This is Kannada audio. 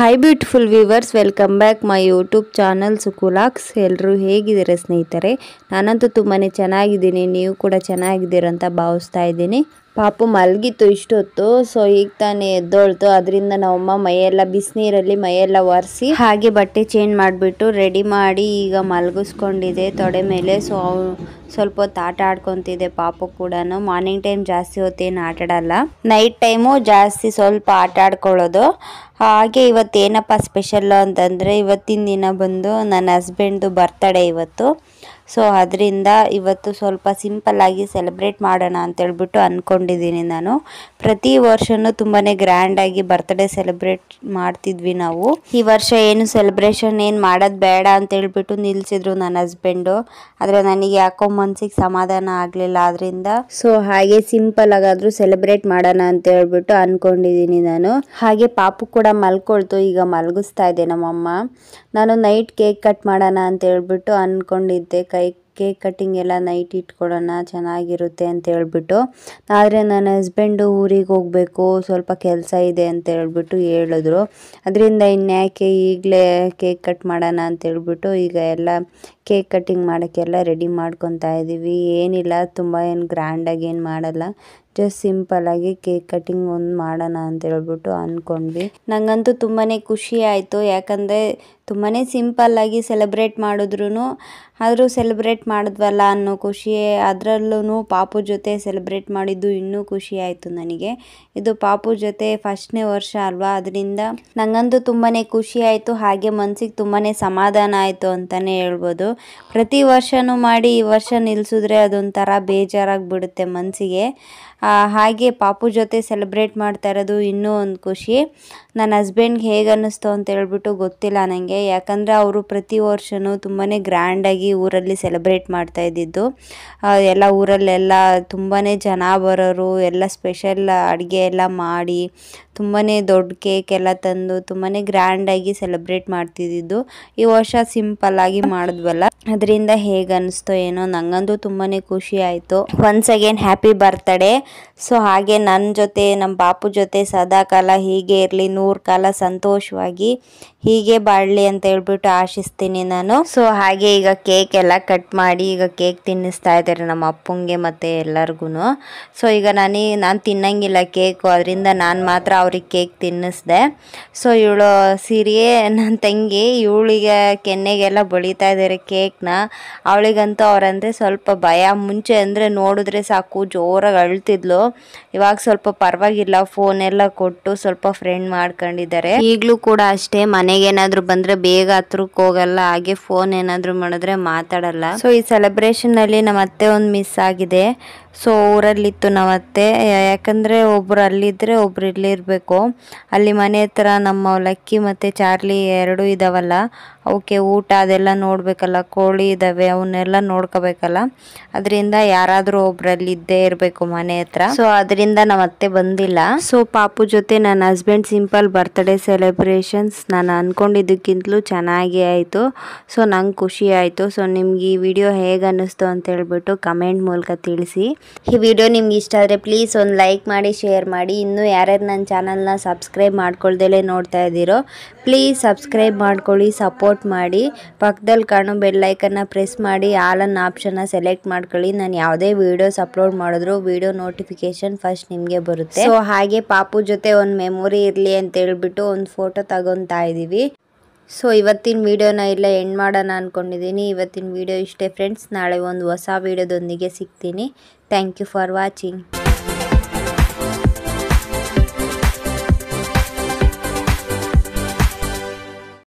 high beautiful viewers welcome back my YouTube channel ಸುಕುಲಾಕ್ಸ್ ಎಲ್ಲರೂ ಹೇಗಿದ್ದೀರ ಸ್ನೇಹಿತರೆ ನಾನಂತೂ ತುಂಬಾ ಚೆನ್ನಾಗಿದ್ದೀನಿ ನೀವು ಕೂಡ ಚೆನ್ನಾಗಿದ್ದೀರಂತ ಭಾವಿಸ್ತಾ ಇದ್ದೀನಿ ಪಾಪು ಮಲಗಿತ್ತು ಇಷ್ಟೊತ್ತು ಸೊ ಈಗ ತಾನೇ ಎದ್ದೋಳ್ತು ಅದರಿಂದ ನಮ್ಮಮ್ಮ ಮೈಯೆಲ್ಲ ಬಿಸಿನೀರಲ್ಲಿ ಮೈಯೆಲ್ಲ ಒರೆಸಿ ಹಾಗೆ ಬಟ್ಟೆ ಚೇಂಜ್ ಮಾಡಿಬಿಟ್ಟು ರೆಡಿ ಮಾಡಿ ಈಗ ಮಲಗಿಸ್ಕೊಂಡಿದೆ ತೊಡೆ ಮೇಲೆ ಸೊ ಸ್ವಲ್ಪ ಹೊತ್ತು ಆಟ ಆಡ್ಕೊತಿದೆ ಪಾಪು ಕೂಡ ಮಾರ್ನಿಂಗ್ ಟೈಮ್ ಜಾಸ್ತಿ ಹೊತ್ತೇನು ಆಟ ನೈಟ್ ಟೈಮು ಜಾಸ್ತಿ ಸ್ವಲ್ಪ ಆಟ ಆಡ್ಕೊಳ್ಳೋದು ಹಾಗೆ ಇವತ್ತೇನಪ್ಪ ಸ್ಪೆಷಲ್ ಅಂತಂದರೆ ಇವತ್ತಿನ ದಿನ ಬಂದು ನನ್ನ ಹಸ್ಬೆಂಡ್ದು ಬರ್ತಡೇ ಇವತ್ತು ಸೊ ಅದರಿಂದ ಇವತ್ತು ಸ್ವಲ್ಪ ಸಿಂಪಲ್ಲಾಗಿ ಸೆಲೆಬ್ರೇಟ್ ಮಾಡೋಣ ಅಂತೇಳ್ಬಿಟ್ಟು ಅಂದ್ಕೊಂಡಿದ್ದೀನಿ ನಾನು ಪ್ರತಿ ವರ್ಷವೂ ತುಂಬಾ ಗ್ರ್ಯಾಂಡಾಗಿ ಬರ್ತಡೇ ಸೆಲೆಬ್ರೇಟ್ ಮಾಡ್ತಿದ್ವಿ ನಾವು ಈ ವರ್ಷ ಏನು ಸೆಲೆಬ್ರೇಷನ್ ಏನು ಮಾಡೋದು ಬೇಡ ಅಂತೇಳ್ಬಿಟ್ಟು ನಿಲ್ಲಿಸಿದ್ರು ನನ್ನ ಹಸ್ಬೆಂಡು ಆದರೆ ನನಗೆ ಯಾಕೋ ಮನ್ಸಿಗೆ ಸಮಾಧಾನ ಆಗಲಿಲ್ಲ ಅದರಿಂದ ಸೊ ಹಾಗೆ ಸಿಂಪಲ್ ಸೆಲೆಬ್ರೇಟ್ ಮಾಡೋಣ ಅಂತ ಹೇಳ್ಬಿಟ್ಟು ಅಂದ್ಕೊಂಡಿದ್ದೀನಿ ನಾನು ಹಾಗೆ ಪಾಪು ಕೂಡ ಕೂಡ ಮಲ್ಕೊಳ್ತು ಈಗ ಮಲಗಿಸ್ತಾ ಇದೆ ನಮ್ಮಮ್ಮ ನಾನು ನೈಟ್ ಕೇಕ್ ಕಟ್ ಮಾಡೋಣ ಅಂತ ಹೇಳ್ಬಿಟ್ಟು ಅಂದ್ಕೊಂಡಿದ್ದೆ ಕೈ ಕೇಕ್ ಕಟ್ಟಿಂಗ್ ಎಲ್ಲ ನೈಟ್ ಇಟ್ಕೊಳೋಣ ಚೆನ್ನಾಗಿರುತ್ತೆ ಅಂತ ಹೇಳ್ಬಿಟ್ಟು ಆದರೆ ನನ್ನ ಹಸ್ಬೆಂಡು ಊರಿಗೆ ಹೋಗಬೇಕು ಸ್ವಲ್ಪ ಕೆಲಸ ಇದೆ ಅಂತ ಹೇಳ್ಬಿಟ್ಟು ಹೇಳಿದ್ರು ಅದರಿಂದ ಇನ್ಯಾಕೆ ಈಗಲೇ ಕೇಕ್ ಕಟ್ ಮಾಡೋಣ ಅಂತ ಹೇಳ್ಬಿಟ್ಟು ಈಗ ಎಲ್ಲ ಕೇಕ್ ಕಟ್ಟಿಂಗ್ ಮಾಡೋಕ್ಕೆಲ್ಲ ರೆಡಿ ಮಾಡ್ಕೊತಾ ಇದ್ದೀವಿ ಏನಿಲ್ಲ ತುಂಬ ಏನು ಗ್ರ್ಯಾಂಡಾಗಿ ಏನು ಮಾಡಲ್ಲ ಜಸ್ಟ್ ಸಿಂಪಲ್ ಆಗಿ ಕೇಕ್ ಕಟಿಂಗ್ ಒಂದು ಮಾಡೋಣ ಅಂತ ಹೇಳ್ಬಿಟ್ಟು ಅಂದ್ಕೊಂಡ್ವಿ ನಂಗಂತೂ ತುಂಬಾ ಖುಷಿ ಆಯಿತು ಯಾಕಂದರೆ ತುಂಬಾ ಸಿಂಪಲ್ ಆಗಿ ಸೆಲೆಬ್ರೇಟ್ ಮಾಡಿದ್ರು ಆದರೂ ಸೆಲೆಬ್ರೇಟ್ ಮಾಡಿದ್ವಲ್ಲ ಅನ್ನೋ ಖುಷಿ ಅದರಲ್ಲೂ ಪಾಪು ಜೊತೆ ಸೆಲೆಬ್ರೇಟ್ ಮಾಡಿದ್ದು ಇನ್ನೂ ಖುಷಿ ಆಯಿತು ನನಗೆ ಇದು ಪಾಪು ಜೊತೆ ಫಸ್ಟ್ನೇ ವರ್ಷ ಅಲ್ವಾ ಅದರಿಂದ ನಂಗಂತೂ ತುಂಬಾ ಖುಷಿ ಆಯಿತು ಹಾಗೆ ಮನಸ್ಸಿಗೆ ತುಂಬಾ ಸಮಾಧಾನ ಆಯಿತು ಅಂತಲೇ ಹೇಳ್ಬೋದು ಪ್ರತಿ ವರ್ಷನೂ ಮಾಡಿ ಈ ವರ್ಷ ನಿಲ್ಲಿಸಿದ್ರೆ ಅದೊಂಥರ ಬೇಜಾರಾಗಿ ಬಿಡುತ್ತೆ ಮನಸ್ಸಿಗೆ ಹಾಗೆ ಪಾಪು ಜೊತೆ ಸೆಲೆಬ್ರೇಟ್ ಮಾಡ್ತಾ ಇರೋದು ಇನ್ನೂ ಒಂದು ಖುಷಿ ನನ್ನ ಹಸ್ಬೆಂಡ್ಗೆ ಹೇಗೆ ಅನ್ನಿಸ್ತು ಅಂತ ಹೇಳ್ಬಿಟ್ಟು ಗೊತ್ತಿಲ್ಲ ನನಗೆ ಯಾಕಂದರೆ ಅವರು ಪ್ರತಿ ವರ್ಷವೂ ತುಂಬಾ ಗ್ರ್ಯಾಂಡಾಗಿ ಊರಲ್ಲಿ ಸೆಲೆಬ್ರೇಟ್ ಮಾಡ್ತಾ ಇದ್ದಿದ್ದು ಎಲ್ಲ ಊರಲ್ಲೆಲ್ಲ ತುಂಬಾ ಜನ ಬರೋರು ಎಲ್ಲ ಸ್ಪೆಷಲ್ ಅಡುಗೆ ಎಲ್ಲ ಮಾಡಿ ತುಂಬಾ ದೊಡ್ಡ ಕೇಕ್ ಎಲ್ಲ ತಂದು ತುಂಬಾ ಗ್ರ್ಯಾಂಡಾಗಿ ಸೆಲೆಬ್ರೇಟ್ ಮಾಡ್ತಿದ್ದಿದ್ದು ಈ ವರ್ಷ ಸಿಂಪಲ್ಲಾಗಿ ಮಾಡಿದ್ವಲ್ಲ ಅದರಿಂದ ಹೇಗೆ ಅನ್ನಿಸ್ತೋ ಏನೋ ನನಗಂತೂ ತುಂಬಾ ಖುಷಿ ಆಯಿತು once again happy birthday so ಹಾಗೆ ನನ್ನ ಜೊತೆ ನಮ್ಮ ಬಾಪು ಜೊತೆ ಸದಾ ಕಾಲ ಹೀಗೆ ಇರಲಿ ನೂರು ಕಾಲ ಸಂತೋಷವಾಗಿ ಹೀಗೆ ಬಾಳಲಿ ಅಂತ ಹೇಳ್ಬಿಟ್ಟು ಆಶಿಸ್ತೀನಿ ನಾನು ಸೊ ಹಾಗೆ ಈಗ ಕೇಕ್ ಎಲ್ಲ ಕಟ್ ಮಾಡಿ ಈಗ ಕೇಕ್ ತಿನ್ನಿಸ್ತಾ ಇದ್ದಾರೆ ನಮ್ಮ ಅಪ್ಪಂಗೆ ಮತ್ತು ಎಲ್ಲರಿಗೂ ಸೊ ಈಗ ನಾನು ನಾನು ತಿನ್ನಂಗಿಲ್ಲ ಕೇಕು ಅದರಿಂದ ನಾನು ಮಾತ್ರ ಅವ್ರಿಗೆ ಕೇಕ್ ತಿನ್ನಿಸ್ದೆ ಸೊ ಇವಳು ಸಿರಿಯೇ ನನ್ನ ತಂಗಿ ಇವಳಿಗೆ ಕೆನ್ನೆಗೆಲ್ಲ ಬಳಿತಾ ಇದ್ದಾರೆ ಕೇಕ್ನ ಅವಳಿಗಂತೂ ಅವರಂದರೆ ಸ್ವಲ್ಪ ಭಯ ಮುಂಚೆ ಅಂದರೆ ನೋಡಿದ್ರೆ ಸಾಕು ಜೋರಾಗಿ ಅಳ್ತಿದ್ಲು ಇವಾಗ ಸ್ವಲ್ಪ ಪರವಾಗಿಲ್ಲ ಫೋನ್ ಎಲ್ಲ ಕೊಟ್ಟು ಸ್ವಲ್ಪ ಫ್ರೆಂಡ್ ಮಾಡ್ಕೊಂಡಿದ್ದಾರೆ ಈಗಲೂ ಕೂಡ ಅಷ್ಟೇ ಮನೆಗೆ ಏನಾದ್ರು ಬಂದ್ರೆ ಬೇಗ ಹತ್ರಕ್ಕೆ ಹೋಗಲ್ಲ ಹಾಗೆ ಫೋನ್ ಏನಾದ್ರು ಮಾಡಿದ್ರೆ ಮಾತಾಡಲ್ಲ ಸೊ ಈ ಸೆಲೆಬ್ರೇಷನ್ ಅಲ್ಲಿ ನಮ್ಮ ಅತ್ತೆ ಒಂದು ಮಿಸ್ ಆಗಿದೆ ಸೊ ಊರಲ್ಲಿತ್ತು ನಮ್ಮ ಅತ್ತೆ ಯಾಕಂದ್ರೆ ಒಬ್ರು ಅಲ್ಲಿದ್ರೆ ಒಬ್ರು ಇಲ್ಲಿ ಇರಬೇಕು ಅಲ್ಲಿ ಮನೆ ಹತ್ರ ನಮ್ಮ ಲಕ್ಕಿ ಮತ್ತೆ ಚಾರ್ಲಿ ಎರಡು ಇದಾವಲ್ಲ ಅವಕ್ಕೆ ಊಟ ಅದೆಲ್ಲ ನೋಡ್ಬೇಕಲ್ಲ ಕೋಳಿ ಇದಾವೆ ಅವನ್ನೆಲ್ಲ ನೋಡ್ಕೋಬೇಕಲ್ಲ ಅದರಿಂದ ಯಾರಾದರೂ ಒಬ್ರಲ್ಲಿ ಇದ್ದೇ ಇರಬೇಕು ಮನೆ ಹತ್ರ ಸೊ ಅದರಿಂದ ನಮ್ಮ ಅತ್ತೆ ಬಂದಿಲ್ಲ ಸೊ ಪಾಪು ಜೊತೆ ನನ್ನ ಹಸ್ಬೆಂಡ್ ಸಿಂಪಲ್ ಬರ್ತ್ಡೇ ಸೆಲೆಬ್ರೇಷನ್ಸ್ ನಾನು ಅನ್ಕೊಂಡಿದ್ದಕ್ಕಿಂತಲೂ ಚೆನ್ನಾಗಿ ಆಯಿತು ಸೊ ನಂಗೆ ಖುಷಿ ಆಯಿತು ಸೊ ನಿಮ್ಗೆ ಈ ವಿಡಿಯೋ ಹೇಗೆ ಅನ್ನಿಸ್ತು ಅಂತ ಹೇಳ್ಬಿಟ್ಟು ಕಮೆಂಟ್ ಮೂಲಕ ತಿಳಿಸಿ ಈ ವಿಡಿಯೋ ನಿಮ್ಗೆ ಇಷ್ಟ ಆದರೆ ಪ್ಲೀಸ್ ಒಂದು ಲೈಕ್ ಮಾಡಿ ಶೇರ್ ಮಾಡಿ ಇನ್ನೂ ಯಾರ್ಯಾರು ನನ್ನ ಚಾನಲ್ನ ಸಬ್ಸ್ಕ್ರೈಬ್ ಮಾಡ್ಕೊಳ್ದಲೇ ನೋಡ್ತಾ ಇದ್ದೀರೋ ಪ್ಲೀಸ್ ಸಬ್ಸ್ಕ್ರೈಬ್ ಮಾಡ್ಕೊಳ್ಳಿ ಸಪೋರ್ಟ್ ಮಾಡಿ ಪಕ್ಕದಲ್ಲಿ ಕಾಣೋ ಬೆಲ್ಲೈಕನ್ನ ಪ್ರೆಸ್ ಮಾಡಿ ಆಲ್ ಅನ್ನ ಆಪ್ಷನ್ನ ಸೆಲೆಕ್ಟ್ ಮಾಡ್ಕೊಳ್ಳಿ ನಾನು ಯಾವುದೇ ವೀಡಿಯೋಸ್ ಅಪ್ಲೋಡ್ ಮಾಡಿದ್ರು ವೀಡಿಯೋ ನೋಡಿ ನೋಟಿಫಿಕೇಶನ್ ಫಸ್ಟ್ ನಿಮಗೆ ಬರುತ್ತೆ ಸೊ ಹಾಗೆ ಪಾಪು ಜೊತೆ ಒಂದು ಮೆಮೊರಿ ಇರಲಿ ಅಂತ ಹೇಳ್ಬಿಟ್ಟು ಒಂದು ಫೋಟೋ ತಗೊತಾ ಇದೀವಿ ಸೊ ಇವತ್ತಿನ ವಿಡಿಯೋನ ಇಲ್ಲ ಎಂಡ್ ಮಾಡೋಣ ಅಂದ್ಕೊಂಡಿದ್ದೀನಿ ಇವತ್ತಿನ ವಿಡಿಯೋ ಇಷ್ಟೇ ಫ್ರೆಂಡ್ಸ್ ನಾಳೆ ಒಂದು ಹೊಸ ವಿಡಿಯೋದೊಂದಿಗೆ ಸಿಗ್ತೀನಿ ಥ್ಯಾಂಕ್ ಯು ಫಾರ್ ವಾಚಿಂಗ್